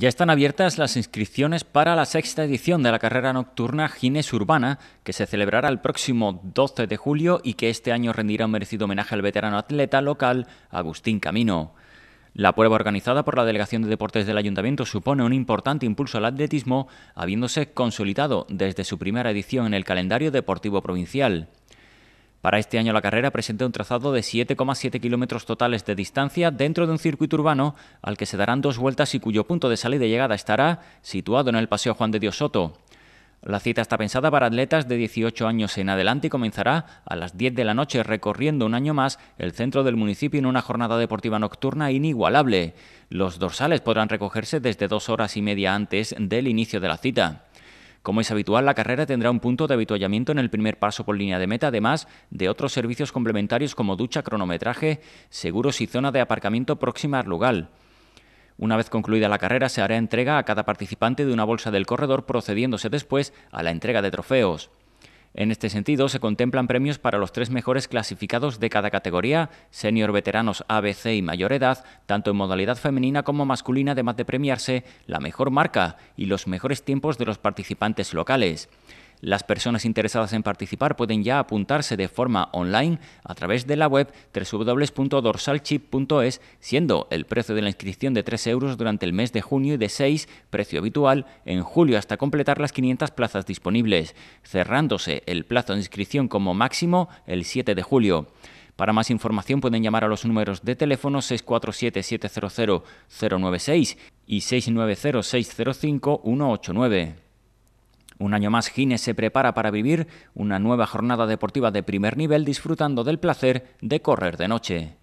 Ya están abiertas las inscripciones para la sexta edición de la carrera nocturna Gines Urbana, que se celebrará el próximo 12 de julio y que este año rendirá un merecido homenaje al veterano atleta local Agustín Camino. La prueba organizada por la Delegación de Deportes del Ayuntamiento supone un importante impulso al atletismo, habiéndose consolidado desde su primera edición en el calendario deportivo provincial. Para este año la carrera presenta un trazado de 7,7 kilómetros totales de distancia dentro de un circuito urbano al que se darán dos vueltas y cuyo punto de salida y llegada estará situado en el Paseo Juan de Dios Soto. La cita está pensada para atletas de 18 años en adelante y comenzará a las 10 de la noche recorriendo un año más el centro del municipio en una jornada deportiva nocturna inigualable. Los dorsales podrán recogerse desde dos horas y media antes del inicio de la cita. Como es habitual, la carrera tendrá un punto de avituallamiento en el primer paso por línea de meta, además de otros servicios complementarios como ducha, cronometraje, seguros y zona de aparcamiento próxima al lugar. Una vez concluida la carrera, se hará entrega a cada participante de una bolsa del corredor, procediéndose después a la entrega de trofeos. En este sentido, se contemplan premios para los tres mejores clasificados de cada categoría, senior veteranos ABC y mayor edad, tanto en modalidad femenina como masculina, además de premiarse la mejor marca y los mejores tiempos de los participantes locales. Las personas interesadas en participar pueden ya apuntarse de forma online a través de la web www.dorsalchip.es, siendo el precio de la inscripción de 3 euros durante el mes de junio y de 6, precio habitual, en julio hasta completar las 500 plazas disponibles, cerrándose el plazo de inscripción como máximo el 7 de julio. Para más información pueden llamar a los números de teléfono 647-700-096 y 690-605-189. Un año más, Gines se prepara para vivir una nueva jornada deportiva de primer nivel disfrutando del placer de correr de noche.